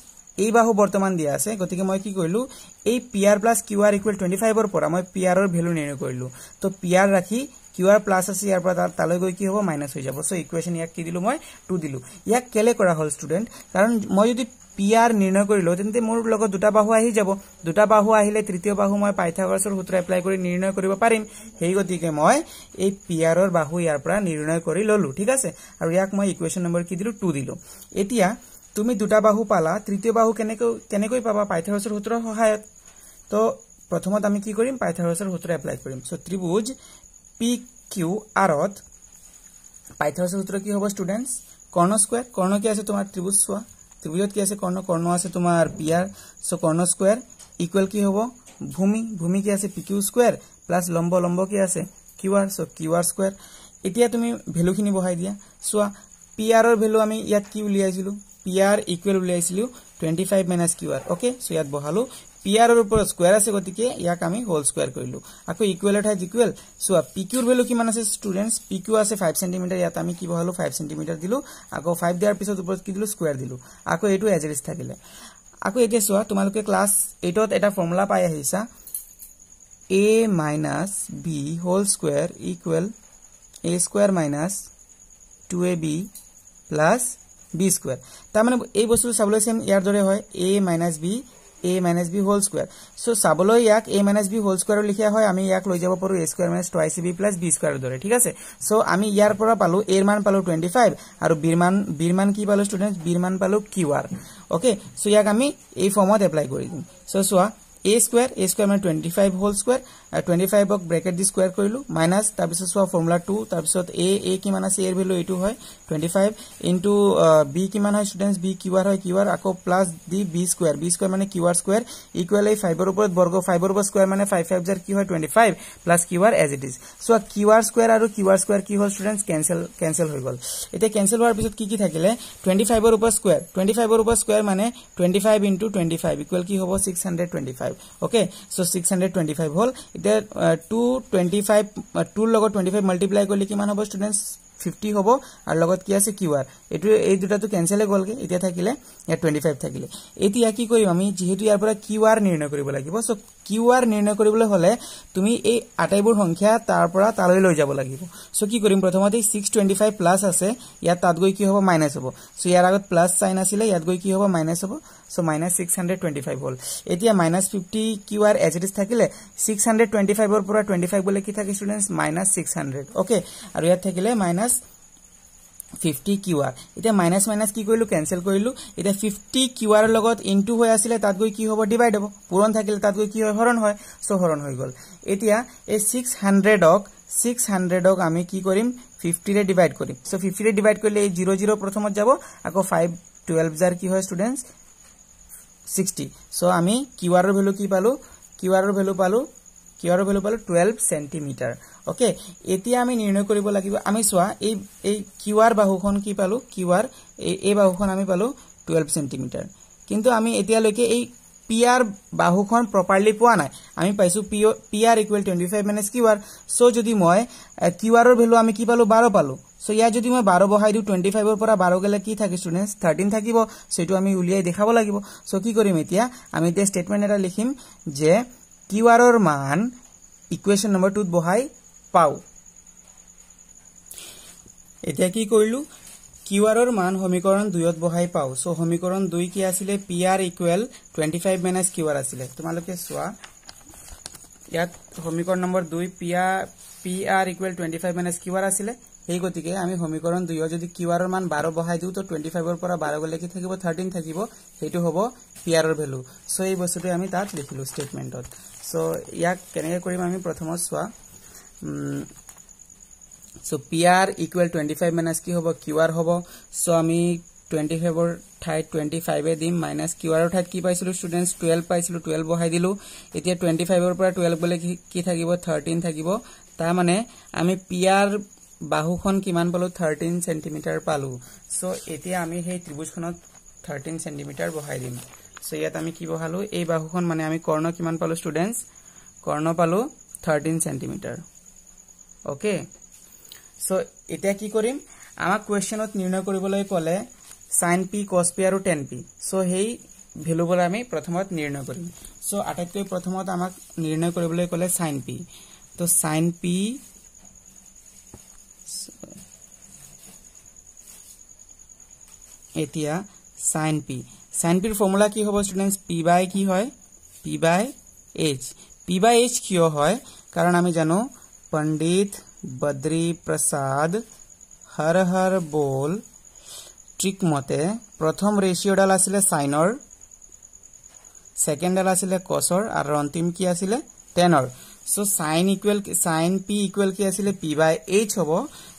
এই বাহু বৰ্তমান দিয়া আছে গতিকে মই কি কৰিলোঁ এই P R plus Q R equal twenty ফাইভৰ পৰা মই পি আৰৰ ভেলু নিৰ্ণয় কৰিলোঁ তো পি আৰ ৰাখি কিউ আৰ প্লাছ আছে ইয়াৰ পৰা তালৈ গৈ কি হ'ব মাইনাছ হৈ যাব চ' ইকুৱেশ্যন ইয়াক কি দিলোঁ মই টু দিলোঁ ইয়াক কেলৈ কৰা হ'ল ষ্টুডেণ্ট কাৰণ মই যদি পি আৰ নিৰ্ণয় কৰি লওঁ তেন্তে মোৰ লগত দুটা বাহু আহি যাব দুটা বাহু আহিলে তৃতীয় বাহু মই পাইথাগৰাছৰ সূত্ৰ এপ্লাই কৰি নিৰ্ণয় কৰিব পাৰিম সেই গতিকে মই এই পি আৰৰ বাহু ইয়াৰ পৰা নিৰ্ণয় কৰি ললো ঠিক আছে আৰু ইয়াক মই ইকুৱেশ্যন নম্বৰ কি দিলো টু দিলো এতিয়া তুমি দুটা বাহু পালা তৃতীয় বাহু কেনেকৈ কেনেকৈ পাবা পাইথাগৰাছৰ সূত্ৰৰ সহায়ত তো প্ৰথমত আমি কি কৰিম পাইথাগৰাছৰ সূত্ৰ এপ্লাই কৰিম চ' ত্ৰিভুজ পি কিউ আৰত পাইথাগৰাছৰ সূত্ৰ কি হ'ব ষ্টুডেণ্টছ কৰ্ণ স্কোৱাৰ কৰ্ণ কি আছে তোমাৰ ত্ৰিভুজ চোৱা ত্ৰিভুজত কি আছে কৰ্ণ কৰ্ণ আছে তোমাৰ পি আৰ চ' কৰ্ণ স্কুৱেৰ ইকুৱেল কি হ'ব ভূমি ভূমি কি আছে পি কিউ স্কুৱেৰ প্লাছ লম্ব লম্ব কি আছে Q R so' Q R square এতিয়া তুমি ভেলুখিনি বঢ়াই দিয়া চোৱা পি আৰৰ ভেলু আমি ইয়াত কি উলিয়াইছিলোঁ পি আৰ ইকুৱেল উলিয়াইছিলোঁ twenty five minus Q R okay so' ইয়াত বহালোঁ পি আৰৰ ওপৰত স্কুৱাৰ আছে গতিকে ইয়াক আমি হোল স্কুৱাৰ কৰিলো আকৌ ইকুৱেল এট হাইজ ইকুৱেল চোৱা পি কিউৰ ভেলু কিমান আছে ষ্টুডেণ্টছ পি কিউ আছে ফাইভ চেণ্টিমিটাৰ ইয়াত আমি কি বহালো ফাইভ চেণ্টিমিটাৰ দিলো আকৌ ফাইভ দিয়াৰ পিছত ওপৰত কি দিলো স্কুৱাৰ দিলো আকৌ এইটো এজেষ্ট থাকিলে আকৌ এতিয়া চোৱা তোমালোকে ক্লাছ এইটত এটা ফৰ্মুলা পাই আহিছা A minus B whole square equal A square minus two A B plus B square তাৰমানে এই বস্তুটো চাবলৈ চেম ইয়াৰ দৰে হয় A minus B A minus B whole square so সাবল ইয়াক A minus B whole square লিখিয়া হয় আমি ইয়াক লই যাব পারো A square minus twice B plus B square দরে ঠিক আছে সো আমি ইয়ার পর পালো এর মান পালো টুয়েন্টি ফাইভ আর বির মান বির মান কি পালো স্টুডেন্ট বির মান পালো কিউআর ওকে সো ইয়াক আমি এই ফর্মত এপ্লাই করে দিম সো সোয়া এ স্কুয়ার এ স্কুয়ার মানে twenty five whole square twenty ফাইভক ব্ৰেকেট দি স্কুৱাৰ কৰিলো মাইনাছ তাৰপিছত চোৱা ফৰ্মুলা টু তাৰপিছত এ এ কিমান আছে এৰ ভেলু এইটো হয় টুৱেণ্টি ফাইভ ইনটু বি কিমান হয় ষ্টুডেণ্টছ বি কিউৰ হয় কিউৰ আকৌ প্লাছ দি বি স্কুৱাৰ বি স্কুৱাৰ মানে কিউৰ স্কুৱাৰ ইকুৱেল এই ফাইভৰ ওপৰত বৰ্গ ফাইভৰ ওপৰত স্কুৱাৰ মানে ফাইভ ফাইভ যাৰ কি হয় টুৱেণ্টি ফাইভ প্লাছ কিউৰ এজ ইট ইজ চোৱা কিউৰ স্কুৱাৰ আৰু কিউৰ স্কুৱাৰ কি হ'ল ষ্টুডেণ্টছ কেঞ্চেল কেঞ্চেল হৈ গ'ল এতিয়া কেঞ্চেল হোৱাৰ পিছত কি কি থাকিলে টুৱেণ্টি ফাইভৰ ওপৰত স্কুৱাৰ টুৱেণ্টি ফাইভৰ ওপৰত স্কুৱাৰ মানে twenty five into twenty five equal কি হ'ব six hundred twenty five okay so' six hundred twenty five হ'ল এতিয়া টু টুৱেণ্টি ফাইভ টুৰ লগত টুৱেণ্টি ফাইভ মাল্টিপ্লাই কৰিলে কিমান হ'ব ষ্টুডেণ্টছ ফিফটি হ'ব আৰু লগত কি আছে কিউ আৰ এইটো এই দুটাটো কেঞ্চেলে গ'লগৈ এতিয়া থাকিলে ইয়াত টুৱেণ্টি ফাইভ থাকিলে এতিয়া কি কৰিম আমি যিহেতু ইয়াৰ পৰা কিউ আৰ নিৰ্ণয় কৰিব লাগিব চ' কিউ আৰ নিৰ্ণয় কৰিবলৈ হ'লে তুমি এই আটাইবোৰ সংখ্যা তাৰ পৰা তালৈ লৈ যাব লাগিব চ' কি কৰিম প্ৰথমতে ছিক্স টুৱেণ্টি ফাইভ প্লাছ আছে ইয়াত তাত গৈ কি হ'ব মাইনাছ হ'ব চ' ইয়াৰ আগত প্লাছ চাইন আছিলে ইয়াত গৈ কি হ'ব মাইনাছ হ'ব so minus six hundred twenty five হ'ল এতিয়া minus fifty Q R as it is থাকিলে ছিক্স হাণ্ড্ৰেড টুৱেণ্টি ফাইভৰ পৰা টুৱেণ্টি ফাইভ বোলে কি থাকে students minus six hundred okay আৰু ইয়াত থাকিলে মাইনাছ ফিফটি কিউ আৰ এতিয়া মাইনাছ মাইনাছ কি কৰিলোঁ কেঞ্চেল কৰিলোঁ এতিয়া ফিফটি কিউ আৰৰ লগত ইনটু হৈ আছিলে তাত গৈ কি হ'ব ডিভাইড হ'ব পূৰণ থাকিলে তাত গৈ কি হয় হৰণ হয় চ' হৰণ হৈ গ'ল এতিয়া এই ছিক্স হাণ্ড্ৰেডক ছিক্স হাণ্ড্ৰেডক আমি কি কৰিম ফিফটিৰে ডিভাইড কৰিম চ' ফিফটিৰে ডিভাইড কৰিলে এই জিৰ' জিৰ' প্ৰথমত যাব আকৌ ফাইভ টুৱেল্ভ যাৰ কি হয় ষ্টুডেণ্টছ 60 সো আমি কিউআৰৰ ভ্যালু কি পালো কিউআৰৰ ভ্যালু পালো কিউআৰৰ ভ্যালু পালো 12 সেন্টিমিটাৰ ওকে এতিয়া আমি নিৰ্ণয় কৰিব লাগিব আমি সোয়া এই এই কিউআর বাহুখন কি পালো কিউআর এই বাহুখন আমি পালো 12 সেন্টিমিটার কিন্তু আমি এতিয়া লৈকে এই পিআর বাহুখন প্রপারলি পোৱা নাই আমি পাইছো PR equal 25 minus QR so যদি মই কিউআৰৰ ভ্যালু আমি কি পালো 12 পালো সো ইয়াত যদি মই বাৰ বহাই দিওঁ টুৱেণ্টি ফাইভৰ পৰা বাৰ গ'লে কি থাকে ষ্টুডেণ্টছ থাৰ্টিন থাকিব সেইটো আমি উলিয়াই দেখাব লাগিব সো কি কৰিম এতিয়া আমি এতিয়া ষ্টেটমেণ্ট এটা লিখিম যে কিউ আৰৰ মান ইকুৱেশ্যন নম্বৰ টুত বহাই পাওঁ এতিয়া কি কৰিলোঁ কিউ আৰৰ মান সমীকৰণ দুয়ত বহাই পাওঁ চ' সমীকৰণ দুই কি আছিলে P R equal twenty five minus Q R আছিলে তোমালোকে চোৱা ইয়াত সমীকৰণ নম্বৰ দুই P R equal twenty R আছিলে সেই গতিকে আমি সমীকৰণ দুয়ো যদি কিউ কিউআৰ মান বাৰ বহাই দিওঁ তো টুৱেণ্টি ফাইভৰ পৰা বাৰ গ'লে কি থাকিব থাৰ্টিন থাকিব সেইটো হব পিআর ভেলু চ' এই বস্তুটি আমি তাত লিখিলোঁ ষ্টেটমেণ্টত চ' ইয়াক কেনেকৈ কৰিম আমি প্ৰথমত চোৱা so' P R equal twenty five minus কি হব কিউ আৰ হব চ' আমি টুৱেণ্টি ফাইভৰ ঠাইত টুৱেণ্টি ফাইভে দিম কিউ আৰৰ ঠাইত কি পাইছিল স্টুডেন্টস টুয়েলভ পাইছিল টুয়েলভ বহাই এতিয়া টুৱেণ্টি ফাইভৰ পৰা টুয়েলভ গ'লে কি থাকিব থাৰ্টিন থাকিব তাৰমানে আমি পি আৰ বাহুখন কিমান পালো থাৰ্টিন চেণ্টিমিটাৰ পালো চ' এতিয়া আমি সেই ত্ৰিভুজখনত থাৰ্টিন চেণ্টিমিটাৰ বহাই দিম চ' ইয়াত আমি কি বহালো এই বাহুখন মানে আমি কৰ্ণ কিমান পালো ষ্টুডেণ্টছ কৰ্ণ পালো থাৰ্টিন চেণ্টিমিটাৰ অ'কে চ' এতিয়া কি কৰিম আমাক কুৱেশ্যনত নিৰ্ণয় কৰিবলৈ ক'লে চাইন পি কছ পি আৰু টেন পি চ' সেই ভেলুবোৰ আমি প্ৰথমত নিৰ্ণয় কৰিম চ' আটাইতকৈ প্ৰথমত আমাক নিৰ্ণয় কৰিবলৈ ক'লে চাইন পি ত' চাইন পি এতিয়া সাইন পি সাইন পির ফর্মুলা কি হব স্টুডেন্টস পি বাই কি হয় P by H P by H কিয় হয় কারণ আমি জানো পণ্ডিত বদ্রী প্রসাদ হর হর বোল ঠিক মতে প্রথম রেশিও ডাল আসলে সাইনর সেকেন্ড ডাল আসলে কসর আর অন্তিম কি আসলে টেনর so sine equal sine P equal কি আসলে পি বাই এইচ হব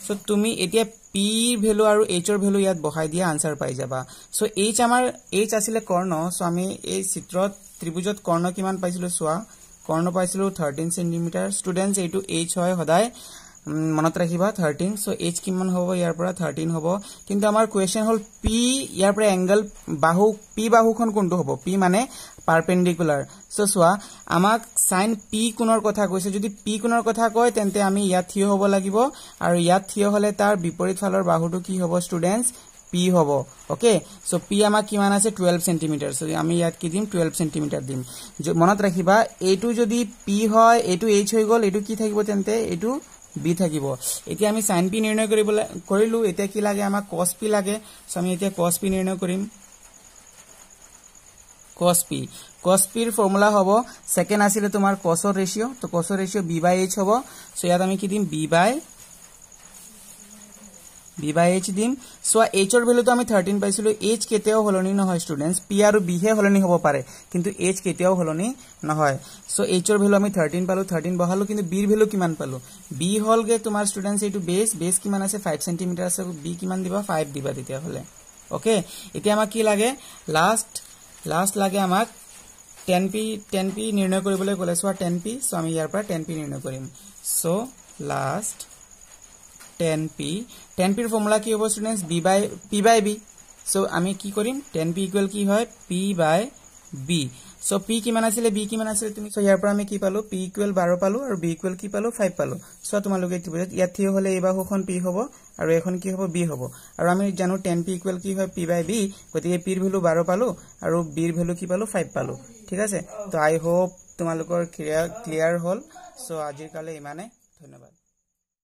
সো তুমি এতিয়া পি ইৰ ভেলু আৰু এইচৰ ভেলু ইয়াত বহাই দিয়া আনচাৰ পাই যাবা চ' এইচ আমাৰ এইচ আছিলে কৰ্ণ চ' আমি এই চিত্ৰত ত্ৰিভুজত কৰ্ণ কিমান পাইছিলোঁ চোৱা কৰ্ণ পাইছিলোঁ থাৰ্টিন চেণ্টিমিটাৰ ষ্টুডেণ্টছ এইটো এইচ হয় সদায় মনত ৰাখিবা থাৰ্টিন চ' এইচ কিমান হ'ব ইয়াৰ পৰা থাৰ্টিন হ'ব কিন্তু আমাৰ কুৱেশ্যন হ'ল পি ইয়াৰ পৰা এংগল বাহু পি বাহুখন কোনটো হ'ব পি মানে পাৰ্পেণ্ডিকুলাৰ চ' চোৱা আমাক চাইন পি কোণৰ কথা কৈছে যদি পি কোণৰ কথা কয় তেন্তে আমি ইয়াত থিয় হ'ব লাগিব আৰু ইয়াত থিয় হ'লে তাৰ বিপৰীত ফালৰ বাহুটো কি হ'ব ষ্টুডেণ্টছ পি হ'ব অ'কে চ' পি আমাক কিমান আছে টুৱেল্ভ চেণ্টিমিটাৰ চ' আমি ইয়াত কি দিম টুৱেল্ভ চেণ্টিমিটাৰ দিম মনত ৰাখিবা এইটো যদি পি হয় এইটো এইচ হৈ গ'ল এইটো কি থাকিব এইটো বি থাকিব এতিয়া আমি সাইন পি নির্ণয় করলো এটা কি লাগে আমার কসপি লাগে সো আমি এটা কসপি নির্ণয় করম কসপি কসপির ফর্মুলা হব সেকেন্ড আসলে তোমার কসর রেশিও তো কসর রেশিও বি বাই এইচ হব সো ইয়াত আমি কি দিম B by B by H দিম চোৱা এইচৰ ভেলুটো আমি থাৰ্টিন পাইছিলোঁ এইচ কেতিয়াও সলনি নহয় ষ্টুডেণ্টছ পি আৰু বিহে সলনি হ'ব পাৰে কিন্তু এইচ কেতিয়াও সলনি নহয় চ' এইচৰ ভেলু আমি থাৰ্টিন পালোঁ থাৰ্টিন বহালো কিন্তু বিৰ ভেলু কিমান পালোঁ বি হলগে তোমাৰ ষ্টুডেণ্টছ এইটো বেচ বেচ কিমান আছে ফাইভ চেণ্টিমিটাৰ আছে বি কিমান দিবা ফাইভ দিবা তেতিয়াহ'লে অ'কে এতিয়া আমাক কি লাগে লাষ্ট লাষ্ট লাগে আমাক টেন পি টেন পি নিৰ্ণয় কৰিবলৈ গ'লে চোৱা টেন পি চ' আমি ইয়াৰ পৰা টেন পি নিৰ্ণয় কৰিম so' last tan P tan পিৰ ফৰ্মুলা কি হ'ব students B by P by B so' আমি কি কৰিম টেন পি ইকুৱেল কি হয় P by B so' P কিমান আছিলে বি কিমান আছিলে তুমি চ' ইয়াৰ পৰা আমি কি পালোঁ পি ইকুৱেল বাৰ পালোঁ আৰু বি ইকুৱেল কি পালোঁ ফাইভ পালোঁ চোৱা তোমালোকে কি বুজা ইয়াত থিয় হ'লে এইবাহুখন পি হ'ব আৰু এইখন কি হ'ব বি হ'ব আৰু আমি জানো টেন পি ইকুৱেল কি হয় পি বাই বি গতিকে পিৰ ভেলু বাৰ পালোঁ আৰু বিৰ ভেলু কি পালোঁ ফাইভ পালোঁ ঠিক আছে ত' আই হোপ তোমালোকৰ ক্লিয়াৰ হ'ল চ' আজিৰ কাৰণে ইমানে ধন্যবাদ